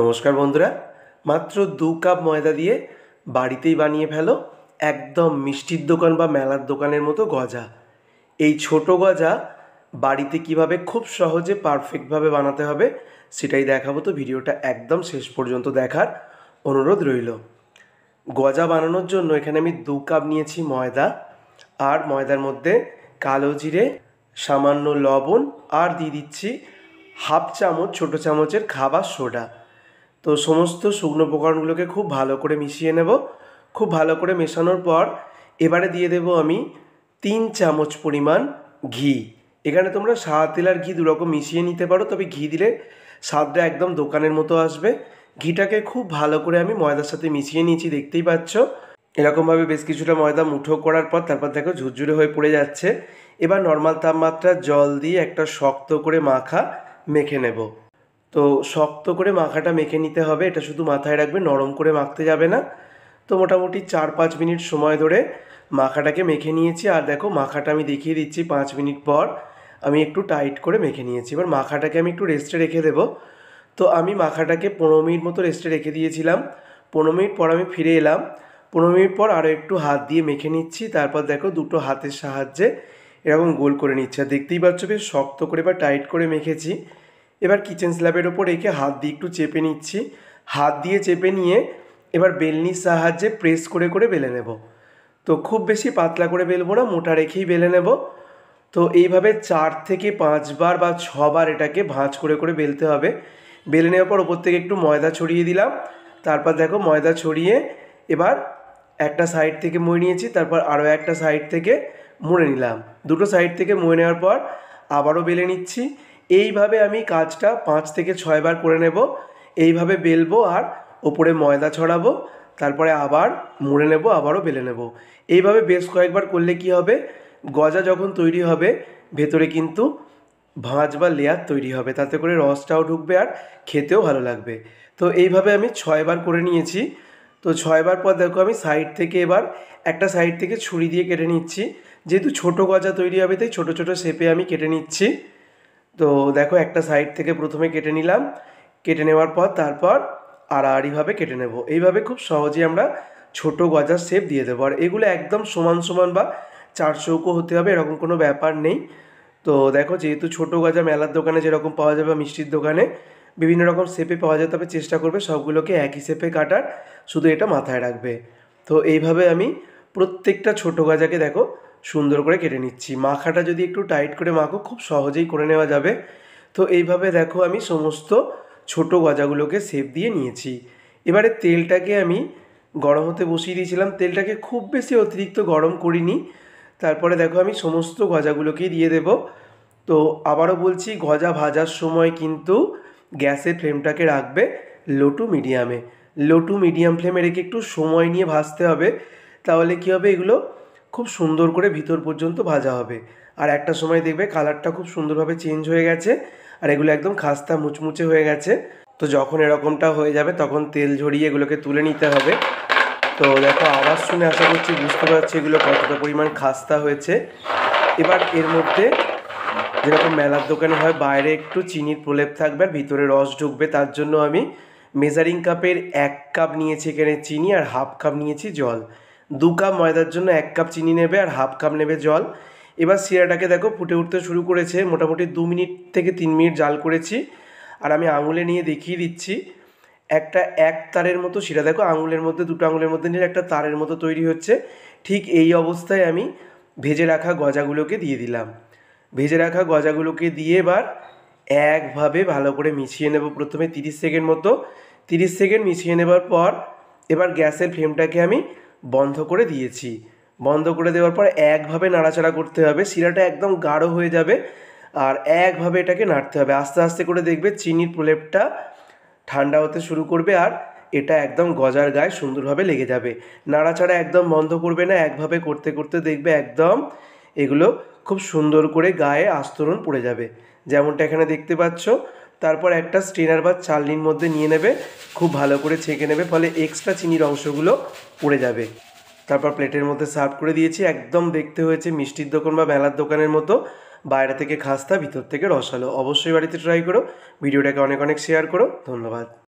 নমস্কার বন্ধুরা মাত্র দু কাপ ময়দা দিয়ে বাড়িতেই বানিয়ে ফেলো একদম মিষ্টির দোকান বা মেলার দোকানের মতো গজা এই ছোট গজা বাড়িতে কিভাবে খুব সহজে পারফেক্টভাবে বানাতে হবে সেটাই দেখাবো তো ভিডিওটা একদম শেষ পর্যন্ত দেখার অনুরোধ রইল গজা বানানোর জন্য এখানে আমি দু কাপ নিয়েছি ময়দা আর ময়দার মধ্যে কালো জিরে সামান্য লবণ আর দিয়ে দিচ্ছি হাফ চামচ ছোটো চামচের খাবার সোডা তো সমস্ত শুকনো উপকরণগুলোকে খুব ভালো করে মিশিয়ে নেব খুব ভালো করে মেশানোর পর এবারে দিয়ে দেব আমি তিন চামচ পরিমাণ ঘি এখানে তোমরা সাদা তেল আর ঘি দুরকম মিশিয়ে নিতে পারো তবে ঘি দিলে স্বাদটা একদম দোকানের মতো আসবে ঘিটাকে খুব ভালো করে আমি ময়দার সাথে মিশিয়ে নিয়েছি দেখতেই পাচ্ছ এরকমভাবে বেশ কিছুটা ময়দা মুঠো করার পর তারপর দেখো ঝুরঝুরে হয়ে পড়ে যাচ্ছে এবার নর্মাল তাপমাত্রা জল দিয়ে একটা শক্ত করে মাখা মেখে নেব তো শক্ত করে মাখাটা মেখে নিতে হবে এটা শুধু মাথায় রাখবে নরম করে মাখতে যাবে না তো মোটামুটি চার পাঁচ মিনিট সময় ধরে মাখাটাকে মেখে নিয়েছি আর দেখো মাখাটা আমি দেখিয়ে দিচ্ছি পাঁচ মিনিট পর আমি একটু টাইট করে মেখে নিয়েছি এবার মাখাটাকে আমি একটু রেস্টে রেখে দেব তো আমি মাখাটাকে পনেরো মিনিট মতো রেস্টে রেখে দিয়েছিলাম পনেরো মিনিট পর আমি ফিরে এলাম পনেরো মিনিট পর আরও একটু হাত দিয়ে মেখে নিচ্ছি তারপর দেখো দুটো হাতের সাহায্যে এরকম গোল করে নিচ্ছে দেখতেই পাচ্ছ বেশ শক্ত করে বা টাইট করে মেখেছি এবার কিচেন স্ল্যাবের ওপর রেখে হাত দিয়ে একটু চেপে নিচ্ছি হাত দিয়ে চেপে নিয়ে এবার বেলনির সাহায্যে প্রেস করে করে বেলে নেব তো খুব বেশি পাতলা করে বেলবো না মোটা রেখেই বেলে নেব তো এইভাবে চার থেকে পাঁচবার বা ছবার এটাকে ভাঁজ করে করে বেলতে হবে বেলে নেওয়ার পর ওপর থেকে একটু ময়দা ছড়িয়ে দিলাম তারপর দেখো ময়দা ছড়িয়ে এবার একটা সাইড থেকে মুড়ে নিয়েছি তারপর আরও একটা সাইড থেকে মুড়ে নিলাম দুটো সাইড থেকে মুড়ে নেওয়ার পর আবারও বেলে নিচ্ছি এইভাবে আমি কাজটা পাঁচ থেকে ছয়বার করে নেব এইভাবে বেলবো আর ওপরে ময়দা ছড়াবো তারপরে আবার মুড়ে নেব আবারও বেলে নেব এইভাবে বেশ কয়েকবার করলে কি হবে গজা যখন তৈরি হবে ভেতরে কিন্তু ভাঁজ বা লেয়ার তৈরি হবে তাতে করে রসটাও ঢুকবে আর খেতেও ভালো লাগবে তো এইভাবে আমি ছয়বার করে নিয়েছি তো ছয়বার পর দেখো আমি সাইড থেকে এবার একটা সাইড থেকে ছুরি দিয়ে কেটে নিচ্ছি যেহেতু ছোট গজা তৈরি হবে তাই ছোটো ছোটো শেপে আমি কেটে নিচ্ছি তো দেখো একটা সাইড থেকে প্রথমে কেটে নিলাম কেটে নেওয়ার পর তারপর আড়াআড়িভাবে কেটে নেব এইভাবে খুব সহজেই আমরা ছোট গজার শেপ দিয়ে দেবো আর এগুলো একদম সমান সমান বা চার চৌকো হতে হবে এরকম কোনো ব্যাপার নেই তো দেখো যেহেতু ছোটো গজা মেলার দোকানে যেরকম পাওয়া যাবে মিষ্টির দোকানে বিভিন্ন রকম শেপে পাওয়া যায় তবে চেষ্টা করবে সবগুলোকে একই শেপে কাটার শুধু এটা মাথায় রাখবে তো এইভাবে আমি প্রত্যেকটা ছোট গাজাকে দেখো সুন্দর করে কেটে নিচ্ছি মাখাটা যদি একটু টাইট করে মাখো খুব সহজেই করে নেওয়া যাবে তো এইভাবে দেখো আমি সমস্ত ছোট গজাগুলোকে সেপ দিয়ে নিয়েছি এবারে তেলটাকে আমি গরম হতে বসিয়ে দিয়েছিলাম তেলটাকে খুব বেশি অতিরিক্ত গরম করিনি তারপরে দেখো আমি সমস্ত গজাগুলোকেই দিয়ে দেব তো আবারও বলছি গজা ভাজার সময় কিন্তু গ্যাসের ফ্লেমটাকে রাখবে লো টু মিডিয়ামে লো টু মিডিয়াম ফ্লেমে রেখে একটু সময় নিয়ে ভাজতে হবে তাহলে কী হবে এগুলো খুব সুন্দর করে ভিতর পর্যন্ত ভাজা হবে আর একটা সময় দেখবে কালারটা খুব সুন্দরভাবে চেঞ্জ হয়ে গেছে আর এগুলো একদম খাস্তা মুচমুচে হয়ে গেছে তো যখন এরকমটা হয়ে যাবে তখন তেল ঝরিয়ে এগুলোকে তুলে নিতে হবে তো দেখো আওয়াজ শুনে আশা করছি বুঝতে পারছি এগুলো কতটা পরিমাণ খাস্তা হয়েছে এবার এর মধ্যে যেরকম মেলার দোকানে হয় বাইরে একটু চিনির প্রলেপ থাকবে আর ভিতরে রস ঢুকবে তার জন্য আমি মেজারিং কাপের এক কাপ নিয়েছি এখানে চিনি আর হাফ কাপ নিয়েছি জল দু কাপ ময়দার জন্য এক কাপ চিনি নেবে আর হাফ কাপ নেবে জল এবার সিরাটাকে দেখো ফুটে উঠতে শুরু করেছে মোটামুটি দু মিনিট থেকে তিন মিনিট জাল করেছি আর আমি আঙুলে নিয়ে দেখিয়ে দিচ্ছি একটা এক তারের মতো শিরা দেখো আঙুলের মধ্যে দুটো আঙুলের মধ্যে নিয়ে একটা তারের মতো তৈরি হচ্ছে ঠিক এই অবস্থায় আমি ভেজে রাখা গজাগুলোকে দিয়ে দিলাম ভেজে রাখা গজাগুলোকে দিয়ে এবার একভাবে ভালো করে মিশিয়ে নেব প্রথমে তিরিশ সেকেন্ড মতো তিরিশ সেকেন্ড মিশিয়ে নেবার পর এবার গ্যাসের ফ্লেমটাকে আমি বন্ধ করে দিয়েছি বন্ধ করে দেওয়ার পর একভাবে নাড়াচাড়া করতে হবে শিরাটা একদম গাঢ় হয়ে যাবে আর একভাবে এটাকে নাড়তে হবে আস্তে আস্তে করে দেখবে চিনির প্রলেপটা ঠান্ডা হতে শুরু করবে আর এটা একদম গজার গায়ে সুন্দরভাবে লেগে যাবে নাড়াচাড়া একদম বন্ধ করবে না একভাবে করতে করতে দেখবে একদম এগুলো খুব সুন্দর করে গায়ে আস্তরণ পড়ে যাবে যেমনটা এখানে দেখতে পাচ্ছ তারপর একটা স্ট্রেনার বা চালনির মধ্যে নিয়ে নেবে খুব ভালো করে ছেঁকে নেবে ফলে এক্সট্রা চিনির অংশগুলো পড়ে যাবে তারপর প্লেটের মধ্যে সার্ভ করে দিয়েছি একদম দেখতে হয়েছে মিষ্টির দোকান বা মেলার দোকানের মতো বাইরে থেকে খাস্তা ভিতর থেকে রসালো অবশ্যই বাড়িতে ট্রাই করো ভিডিওটাকে অনেক অনেক শেয়ার করো ধন্যবাদ